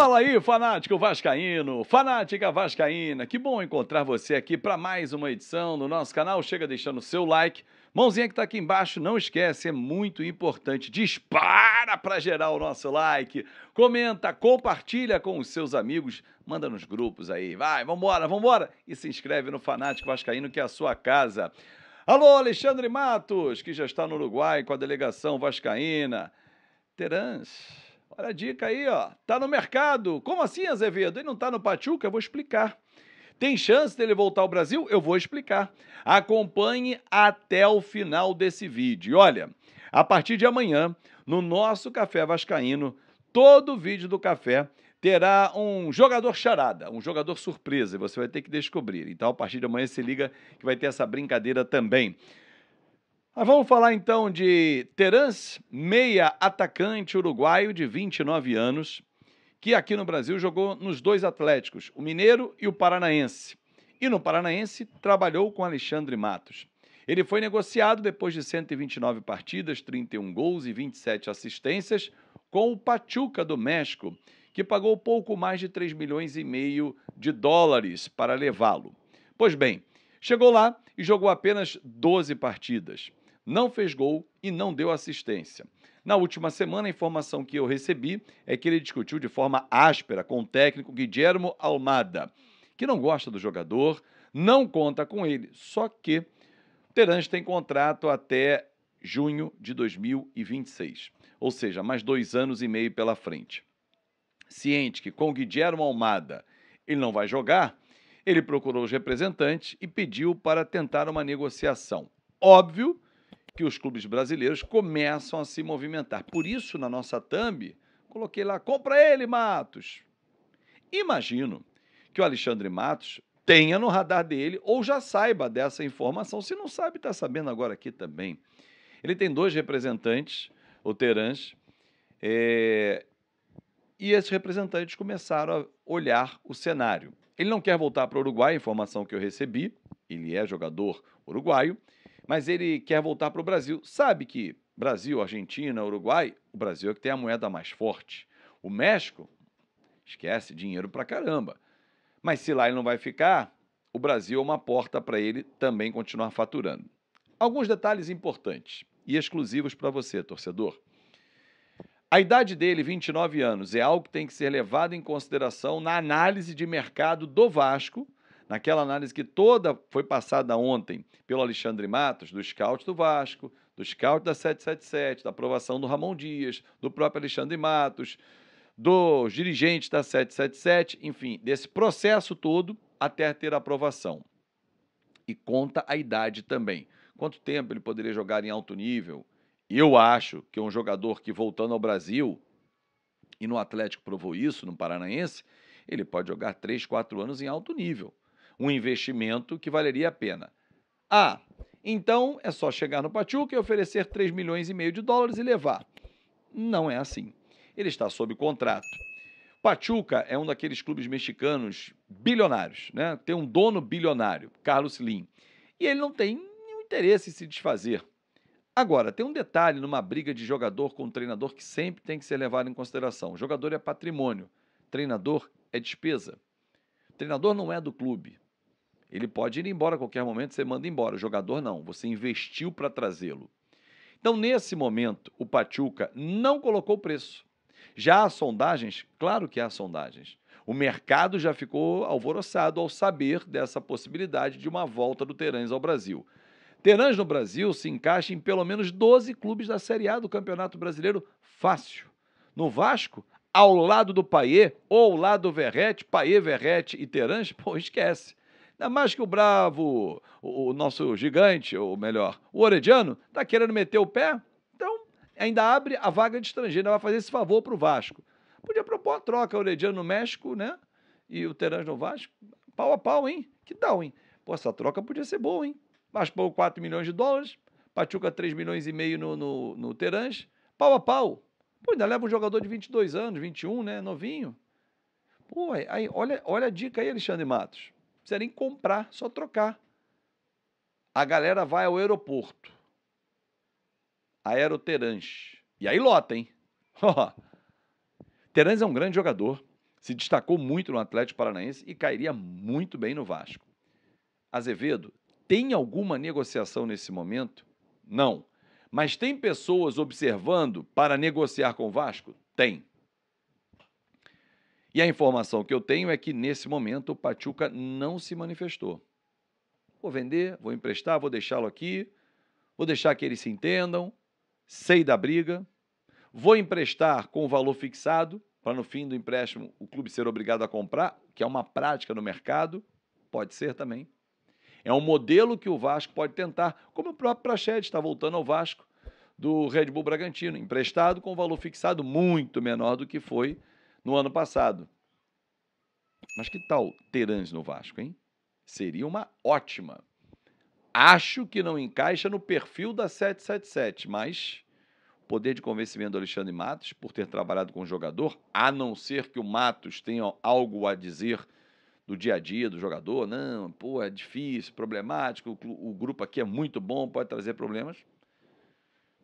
Fala aí, fanático vascaíno, fanática vascaína. Que bom encontrar você aqui para mais uma edição do nosso canal. Chega deixando o seu like. Mãozinha que está aqui embaixo, não esquece, é muito importante. Dispara para gerar o nosso like. Comenta, compartilha com os seus amigos, manda nos grupos aí. Vai, vambora, vambora. E se inscreve no Fanático Vascaíno, que é a sua casa. Alô, Alexandre Matos, que já está no Uruguai com a delegação vascaína. Terãs Olha a dica aí, ó. Tá no mercado. Como assim, Azevedo? Ele não tá no Pachuca? Eu vou explicar. Tem chance dele voltar ao Brasil? Eu vou explicar. Acompanhe até o final desse vídeo. E olha, a partir de amanhã, no nosso Café Vascaíno, todo vídeo do café terá um jogador charada, um jogador surpresa, e você vai ter que descobrir. Então, a partir de amanhã, se liga que vai ter essa brincadeira também. Mas ah, vamos falar então de Terans, meia atacante uruguaio de 29 anos, que aqui no Brasil jogou nos dois Atléticos, o Mineiro e o Paranaense. E no Paranaense trabalhou com Alexandre Matos. Ele foi negociado depois de 129 partidas, 31 gols e 27 assistências com o Pachuca do México, que pagou pouco mais de 3 milhões e meio de dólares para levá-lo. Pois bem, chegou lá e jogou apenas 12 partidas não fez gol e não deu assistência. Na última semana, a informação que eu recebi é que ele discutiu de forma áspera com o técnico Guillermo Almada, que não gosta do jogador, não conta com ele, só que Terãs tem contrato até junho de 2026, ou seja, mais dois anos e meio pela frente. Ciente que com Guillermo Almada ele não vai jogar, ele procurou os representantes e pediu para tentar uma negociação. Óbvio que os clubes brasileiros começam a se movimentar. Por isso, na nossa thumb, coloquei lá: compra ele, Matos. Imagino que o Alexandre Matos tenha no radar dele ou já saiba dessa informação. Se não sabe, está sabendo agora aqui também. Ele tem dois representantes, o Terans, é... e esses representantes começaram a olhar o cenário. Ele não quer voltar para o Uruguai, informação que eu recebi, ele é jogador uruguaio, mas ele quer voltar para o Brasil. Sabe que Brasil, Argentina, Uruguai, o Brasil é que tem a moeda mais forte. O México, esquece, dinheiro para caramba. Mas se lá ele não vai ficar, o Brasil é uma porta para ele também continuar faturando. Alguns detalhes importantes e exclusivos para você, torcedor. A idade dele, 29 anos, é algo que tem que ser levado em consideração na análise de mercado do Vasco naquela análise que toda foi passada ontem pelo Alexandre Matos, do scout do Vasco, do scout da 777, da aprovação do Ramon Dias, do próprio Alexandre Matos, dos dirigentes da 777, enfim, desse processo todo até ter aprovação. E conta a idade também. Quanto tempo ele poderia jogar em alto nível? Eu acho que um jogador que voltando ao Brasil, e no Atlético provou isso, no Paranaense, ele pode jogar 3, 4 anos em alto nível um investimento que valeria a pena. Ah, então é só chegar no Pachuca e oferecer 3 milhões e meio de dólares e levar. Não é assim. Ele está sob contrato. Pachuca é um daqueles clubes mexicanos bilionários, né? Tem um dono bilionário, Carlos Slim. E ele não tem nenhum interesse em se desfazer. Agora, tem um detalhe numa briga de jogador com treinador que sempre tem que ser levado em consideração. O jogador é patrimônio, treinador é despesa. O treinador não é do clube, ele pode ir embora a qualquer momento, você manda embora. O jogador não, você investiu para trazê-lo. Então, nesse momento, o Pachuca não colocou preço. Já há sondagens? Claro que há sondagens. O mercado já ficou alvoroçado ao saber dessa possibilidade de uma volta do Terãs ao Brasil. Terãs no Brasil se encaixa em pelo menos 12 clubes da Série A do Campeonato Brasileiro fácil. No Vasco, ao lado do Paier, ou ao lado do Verrete, Paier, Verrete e Terãs, pô, esquece. Ainda mais que o Bravo, o, o nosso gigante, ou melhor, o Orediano, está querendo meter o pé. Então, ainda abre a vaga de estrangeiro, ainda vai fazer esse favor para o Vasco. Podia propor a troca, o Orediano no México, né? E o Terãs no Vasco. Pau a pau, hein? Que tal, hein? Pô, essa troca podia ser boa, hein? Vasco pagou 4 milhões de dólares, Pachuca 3 milhões e meio no, no, no Terãs. Pau a pau. Pô, ainda leva um jogador de 22 anos, 21, né? Novinho. Pô, aí, olha, olha a dica aí, Alexandre Matos precisa nem comprar, só trocar. A galera vai ao aeroporto. Aeroterans. E aí lota, hein? Terans é um grande jogador, se destacou muito no Atlético Paranaense e cairia muito bem no Vasco. Azevedo, tem alguma negociação nesse momento? Não. Mas tem pessoas observando para negociar com o Vasco? Tem. E a informação que eu tenho é que, nesse momento, o Pachuca não se manifestou. Vou vender, vou emprestar, vou deixá-lo aqui, vou deixar que eles se entendam, sei da briga, vou emprestar com o valor fixado, para no fim do empréstimo o clube ser obrigado a comprar, que é uma prática no mercado, pode ser também. É um modelo que o Vasco pode tentar, como o próprio Prached está voltando ao Vasco do Red Bull Bragantino, emprestado com valor fixado muito menor do que foi no ano passado. Mas que tal Terãs no Vasco, hein? Seria uma ótima. Acho que não encaixa no perfil da 777, mas o poder de convencimento do Alexandre Matos, por ter trabalhado com o jogador, a não ser que o Matos tenha algo a dizer do dia a dia do jogador, não, pô, é difícil, problemático, o, o grupo aqui é muito bom, pode trazer problemas.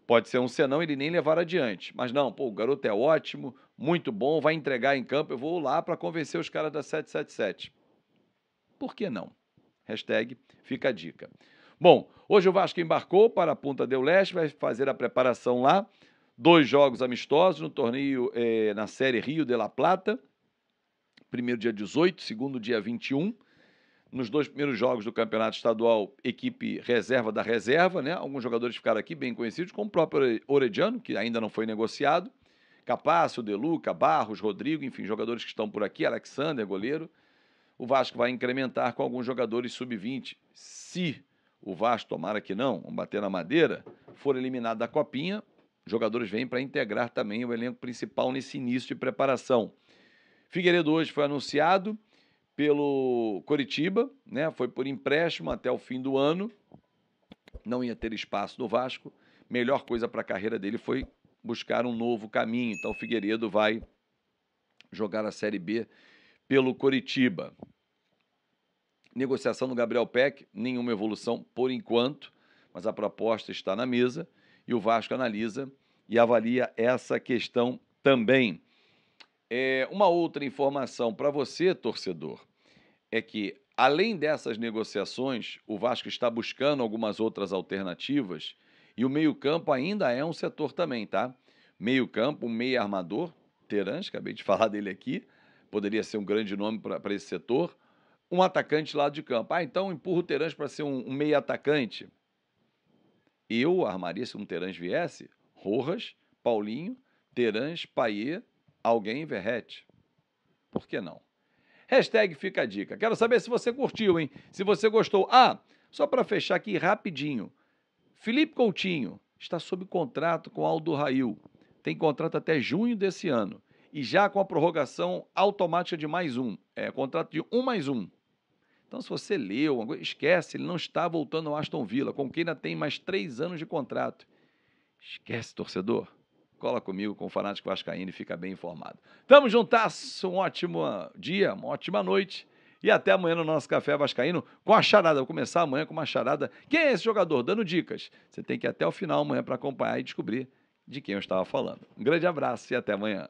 Pode ser um senão ele nem levar adiante. Mas não, pô, o garoto é ótimo, muito bom, vai entregar em campo, eu vou lá para convencer os caras da 777. Por que não? Hashtag fica a dica. Bom, hoje o Vasco embarcou para a Punta del Leste, vai fazer a preparação lá. Dois jogos amistosos no torneio eh, na Série Rio de la Plata. Primeiro dia 18, segundo dia 21 nos dois primeiros jogos do Campeonato Estadual, equipe reserva da reserva, né? Alguns jogadores ficaram aqui bem conhecidos, como o próprio Orediano, que ainda não foi negociado. Capasso, Deluca, Barros, Rodrigo, enfim, jogadores que estão por aqui, Alexander, goleiro. O Vasco vai incrementar com alguns jogadores sub-20. Se o Vasco, tomara que não, vamos bater na madeira, for eliminado da Copinha, jogadores vêm para integrar também o elenco principal nesse início de preparação. Figueiredo hoje foi anunciado pelo Coritiba, né? Foi por empréstimo até o fim do ano. Não ia ter espaço no Vasco. Melhor coisa para a carreira dele foi buscar um novo caminho. Então o Figueiredo vai jogar a Série B pelo Coritiba. Negociação do Gabriel Peck, nenhuma evolução por enquanto, mas a proposta está na mesa e o Vasco analisa e avalia essa questão também. É, uma outra informação para você, torcedor, é que além dessas negociações, o Vasco está buscando algumas outras alternativas e o meio-campo ainda é um setor também, tá? Meio-campo, meio armador, Terans, acabei de falar dele aqui, poderia ser um grande nome para esse setor. Um atacante lado de campo. Ah, então empurra o Terans para ser um, um meio atacante. Eu armaria se um Terans viesse, Rojas, Paulinho, Terans, Paier, alguém verrete. Por que não? Hashtag fica a dica. Quero saber se você curtiu, hein? Se você gostou. Ah, só para fechar aqui rapidinho. Felipe Coutinho está sob contrato com Aldo Rail. Tem contrato até junho desse ano. E já com a prorrogação automática de mais um. É, contrato de um mais um. Então, se você leu, esquece, ele não está voltando ao Aston Villa, com quem ainda tem mais três anos de contrato. Esquece, torcedor cola comigo com o Fanático Vascaíno e fica bem informado. Tamo juntas um ótimo ah, dia, uma ótima noite. E até amanhã no nosso Café Vascaíno com a charada. Vou começar amanhã com uma charada. Quem é esse jogador? Dando dicas. Você tem que ir até o final amanhã para acompanhar e descobrir de quem eu estava falando. Um grande abraço e até amanhã.